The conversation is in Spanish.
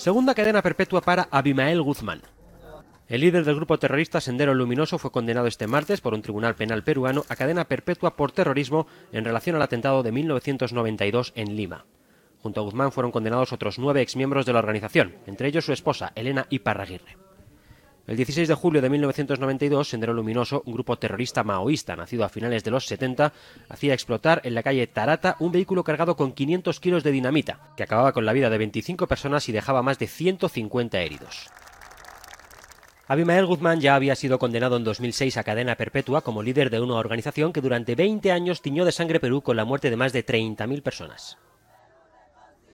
Segunda cadena perpetua para Abimael Guzmán. El líder del grupo terrorista Sendero Luminoso fue condenado este martes por un tribunal penal peruano a cadena perpetua por terrorismo en relación al atentado de 1992 en Lima. Junto a Guzmán fueron condenados otros nueve exmiembros de la organización, entre ellos su esposa, Elena Iparraguirre. El 16 de julio de 1992, Sendero Luminoso, un grupo terrorista maoísta nacido a finales de los 70, hacía explotar en la calle Tarata un vehículo cargado con 500 kilos de dinamita, que acababa con la vida de 25 personas y dejaba más de 150 heridos. Abimael Guzmán ya había sido condenado en 2006 a cadena perpetua como líder de una organización que durante 20 años tiñó de sangre Perú con la muerte de más de 30.000 personas.